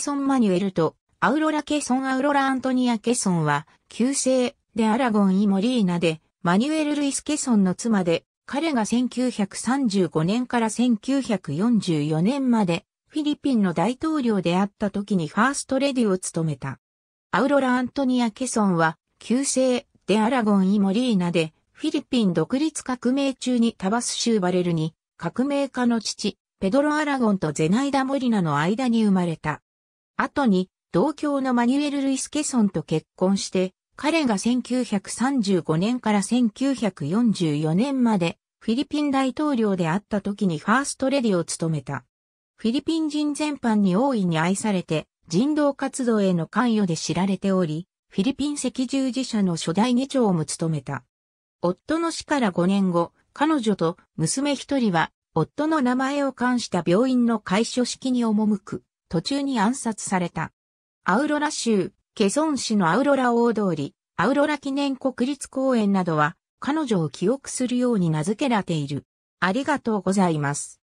ソン・マニュエルとアウロラ・ケソン・アウロラ・アントニア・ケソンは、旧姓でアラゴン・イ・モリーナで、マニュエル・ルイス・ケソンの妻で、彼が1935年から1944年まで、フィリピンの大統領であった時にファーストレディを務めた。アウロラ・アントニア・ケソンは、旧姓でアラゴン・イ・モリーナで、フィリピン独立革命中にタバス州バレルに、革命家の父、ペドロ・アラゴンとゼナイダ・モリナの間に生まれた。後に同郷のマニュエル・ルイス・ケソンと結婚して、彼が1935年から1944年までフィリピン大統領であった時にファーストレディを務めた。フィリピン人全般に大いに愛されて人道活動への関与で知られており、フィリピン赤十字社の初代議長も務めた。夫の死から5年後、彼女と娘一人は夫の名前を冠した病院の開所式に赴く。途中に暗殺された。アウロラ州、ケソン市のアウロラ大通り、アウロラ記念国立公園などは、彼女を記憶するように名付けられている。ありがとうございます。